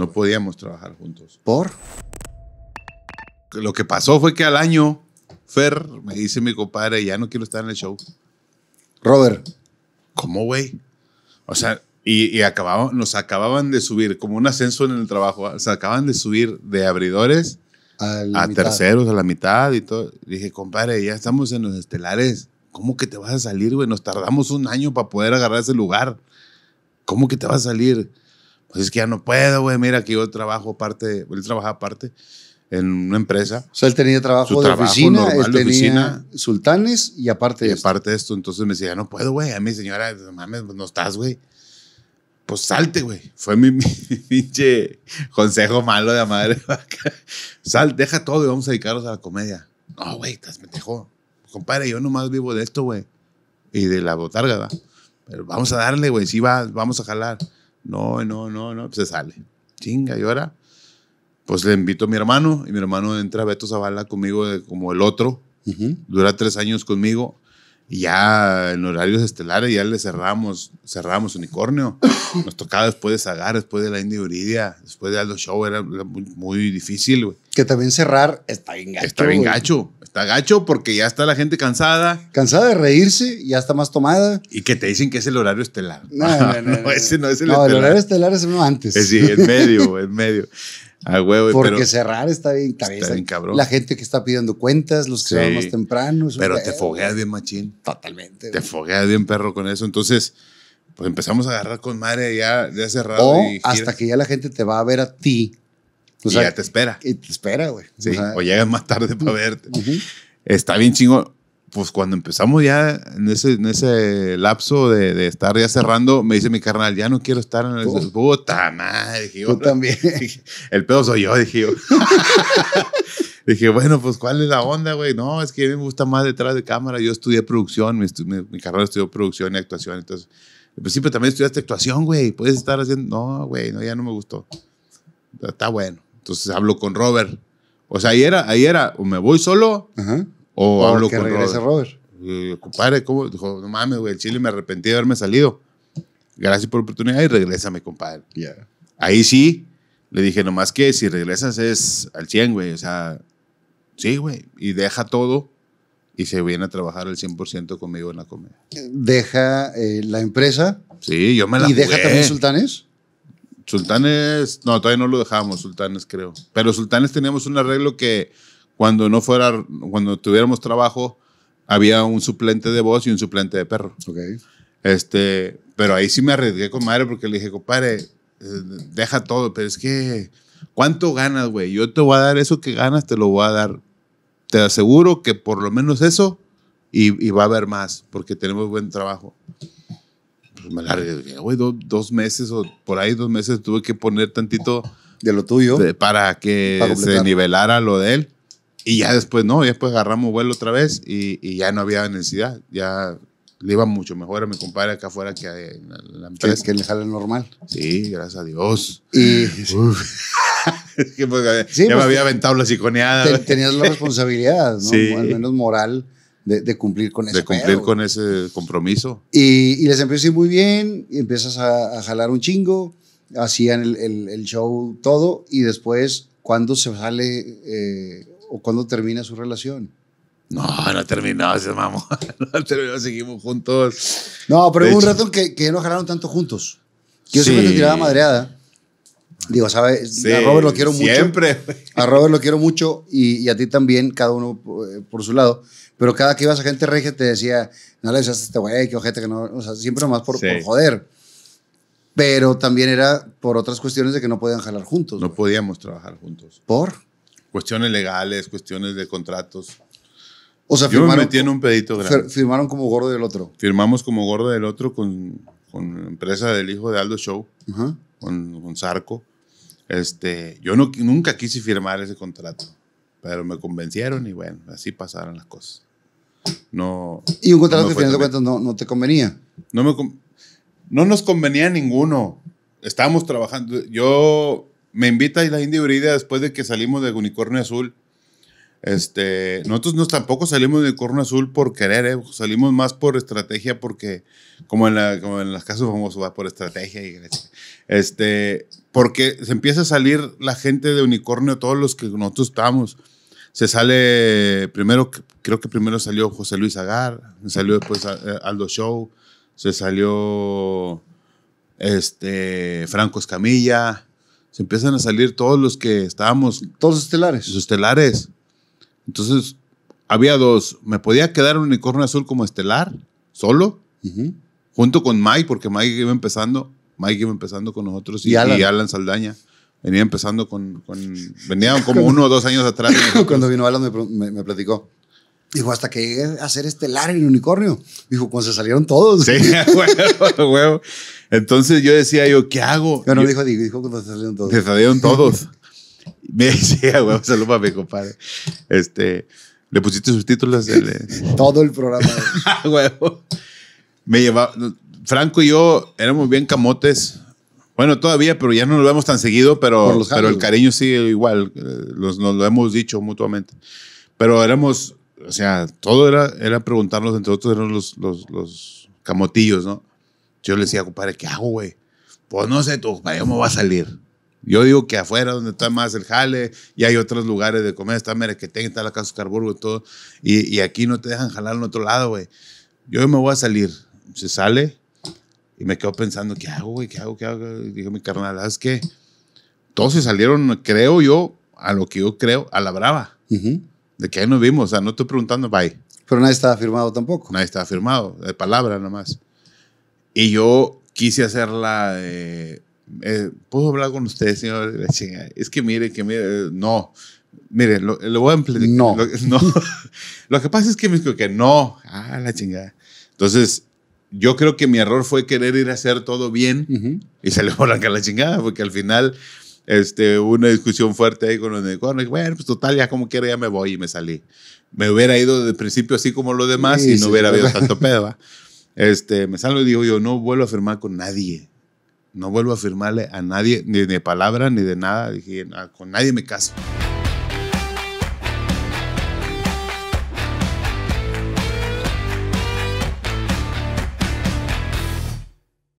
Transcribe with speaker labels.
Speaker 1: No podíamos trabajar juntos. ¿Por? Lo que pasó fue que al año, Fer me dice mi compadre, ya no quiero estar en el show. Robert. ¿Cómo, güey? O sea, y, y nos acababan de subir, como un ascenso en el trabajo, ah, se acaban de subir de abridores a, a terceros, a la mitad y todo. Dije, compadre, ya estamos en los estelares. ¿Cómo que te vas a salir, güey? Nos tardamos un año para poder agarrar ese lugar. ¿Cómo que te vas a salir? pues es que ya no puedo, güey, mira que yo trabajo aparte, él trabajaba aparte en una empresa. O sea, él tenía trabajo, de, oficina, en él oficina, sultanes y aparte de y aparte de esto. entonces me decía, no puedo, güey, a mi señora, mames, pues, no estás, güey. Pues salte, güey. Fue mi, pinche consejo malo de la madre. Sal, deja todo y vamos a dedicarnos a la comedia. No, güey, estás me Compadre, yo nomás vivo de esto, güey. Y de la botarga, Pero vamos a darle, güey, sí va, vamos a jalar. No, no, no, no, pues se sale. Chinga, y ahora, pues le invito a mi hermano y mi hermano entra a Beto Zavala conmigo como el otro. Dura tres años conmigo y ya en horarios estelares ya le cerramos, cerramos Unicornio. Nos tocaba después de Zagar, después de la Indiuridia, después de Aldo Show, era muy, difícil,
Speaker 2: Que también cerrar
Speaker 1: está bien gacho. Está bien gacho está gacho porque ya está la gente cansada.
Speaker 2: Cansada de reírse, ya está más tomada. Y que te dicen que es el
Speaker 1: horario estelar. No, no, no,
Speaker 2: ese no es el horario estelar. el horario estelar es uno antes. Eh, sí, en medio,
Speaker 1: en medio. A huevo, eh, Porque
Speaker 2: cerrar está bien, cabrón. La gente que está pidiendo cuentas, los que se van más temprano. Pero te fogueas
Speaker 1: bien, machín. Totalmente. Te fogueas bien, perro, con eso. Entonces, pues empezamos a agarrar
Speaker 2: con madre ya, cerrado. hasta que ya la gente te va a ver a ti ya te espera. Y te espera, güey. Sí, o,
Speaker 1: sea, más tarde para verte. Está bien chingo. Pues cuando empezamos ya en ese, en ese lapso de, de, estar ya cerrando, me dice mi carnal, ya no quiero estar en el... Puta madre, dije yo. también. el pedo soy yo, dije yo. dije, bueno, pues ¿cuál es la onda, güey? No, es que a mí me gusta más detrás de cámara. Yo estudié producción, mi, carnal estudió producción y actuación. Entonces, al principio también estudiaste actuación, güey. Puedes estar haciendo... No, güey, no, ya no me gustó. Está bueno. Entonces hablo con Robert. O sea, ahí era, ahí era, o me voy solo
Speaker 2: o, hablo con Robert. regresa Robert.
Speaker 1: compadre, ¿cómo? Dijo, no mames, güey, el chile me arrepentí de haberme salido. Gracias por la oportunidad y regrésame, compadre. Ahí sí, le dije, nomás que si regresas es al 100, güey. O sea, sí, güey. Y deja todo y se viene a trabajar al 100% conmigo en la comedia.
Speaker 2: Deja eh, la empresa.
Speaker 1: Sí, yo me la ¿Y deja también Sultanes? Sultanes, no, todavía no lo dejamos Sultanes creo. Pero Sultanes teníamos un arreglo que cuando no fuera, cuando tuviéramos trabajo, había un suplente de voz y un suplente de perro. Ok. Este, pero ahí sí me arriesgué con madre porque le dije, compadre, eh, deja todo, pero es que, ¿cuánto ganas, güey? Yo te voy a dar eso que ganas, te lo voy a dar. Te aseguro que por lo menos eso y, y va a haber más porque tenemos buen trabajo. Pues, me largué. dos meses o por ahí dos meses tuve que poner tantito. De lo tuyo. para que se nivelara lo de él. Y ya después, no, ya después agarramos vuelo otra vez y, y, ya no había necesidad. Ya le iba mucho mejor a mi compadre acá afuera que a la, empresa. que le sale normal. Sí, gracias a Dios. Y.
Speaker 2: es que pues, ya me pues, había aventado
Speaker 1: la ciconeada tenías la
Speaker 2: responsabilidad, ¿no? Al menos moral de, cumplir con ese De cumplir
Speaker 1: con ese compromiso.
Speaker 2: Y, y, les empiezas a ir muy bien, y empiezas a, jalar un chingo, hacían el, el, show todo, y después, ¿cuándo se sale eh, o cuándo termina su relación?
Speaker 1: No, no terminó, se No
Speaker 2: terminó, seguimos juntos. No, pero hubo un rato que, que no jalaron tanto juntos. Yo siempre te tiraba madreada. Digo, ¿sabes? a Robert lo quiero mucho. Siempre. A Robert lo quiero mucho y, y, a ti también, cada uno eh, por su lado pero cada que ibas a gente regia te decía, no le usaste a este güey, qué ojete, que no, o sea, siempre nomás por, joder. Pero también era por otras cuestiones de que no podían jalar juntos. No podíamos trabajar juntos.
Speaker 1: ¿Por? Cuestiones legales, cuestiones de contratos.
Speaker 2: O sea, Yo me metí en un pedito grande. Firmaron como gordo del otro.
Speaker 1: Firmamos como gordo del otro con, con la empresa del hijo de Aldo Show, con, con Zarco. Este, yo no, nunca quise firmar ese contrato, pero me convencieron y bueno, así pasaron las cosas. No, y un contrato que
Speaker 2: no, te convenía.
Speaker 1: No, me, no nos convenía ninguno. Estábamos trabajando. Yo me invita a la India Brida después de que salimos de Unicornio Azul. Este, nosotros no, tampoco salimos de Unicornio Azul por querer, eh, salimos más por estrategia, porque, como en, la, como en las casas vamos va por estrategia. este, porque se empieza a salir la gente de Unicornio, todos los que nosotros estamos se sale primero, creo que primero salió José Luis Agar, salió después eh, Aldo Show, se salió este, Franco Escamilla, se empiezan a salir todos los que estábamos. Todos estelares. Los estelares. Entonces, había dos. Me podía quedar un unicornio azul como estelar, solo, junto con Mike, porque Mike iba empezando. Mike iba empezando con nosotros y Alan Saldaña venía
Speaker 2: empezando con, con venía como uno o dos años atrás. Cuando vino Alan me, me, platicó. Dijo, hasta que llegué a estelar en el unicornio. Dijo, cuando se salieron todos. Sí,
Speaker 1: huevo, huevo. Entonces yo decía, yo, ¿qué hago? Bueno, dijo,
Speaker 2: dijo, cuando se salieron todos. Se salieron todos.
Speaker 1: me decía, huevo, saludos a mi compadre. Este, le pusiste subtítulos. El,
Speaker 2: Todo el programa.
Speaker 1: huevo. Me llevaba, Franco y yo éramos bien camotes bueno, todavía, pero ya no nos vemos tan seguido, pero, pero el cariño sigue igual. Eh, los, nos lo hemos dicho mutuamente. Pero éramos, o sea, todo era, era preguntarnos entre otros, eran los, los, los, camotillos, ¿no? Yo le decía, compadre, ¿qué hago, güey? Pues no sé, tú, yo ¿cómo va a salir? Yo digo que afuera, donde está más el jale, y hay otros lugares de comer, está Merequetén, está la Casa Carburgo y todo, y, y aquí no te dejan jalar en otro lado, güey. Yo me voy a salir. Se sale, y me quedo pensando, ¿qué hago, güey? ¿Qué hago? ¿Qué hago? dije, mi carnal, ah, es que Todos se salieron, creo yo, a lo que yo creo, a la brava. De que ahí nos vimos, o sea, no estoy preguntando, bye. Pero nadie estaba firmado tampoco. Nadie estaba firmado, de palabra nomás. Y yo quise hacerla la... Eh, eh, ¿puedo hablar con usted, señor? Es que mire, que mire, eh, no. Mire, lo, lo voy a emplear. No. no. lo que pasa es que me dijo que no. Ah, la chingada. Entonces, yo creo que mi error fue querer ir a hacer todo bien y se le fue a la chingada, porque al final este, hubo una discusión fuerte ahí con los y Bueno, pues total, ya como quiera, ya me voy y me salí. Me hubiera ido desde el principio así como los demás y no hubiera habido tanto pedo. Este, me salgo y digo yo, no vuelvo a firmar con nadie. No vuelvo a firmarle a nadie, ni de palabra, ni de nada. Dije, con nadie me caso.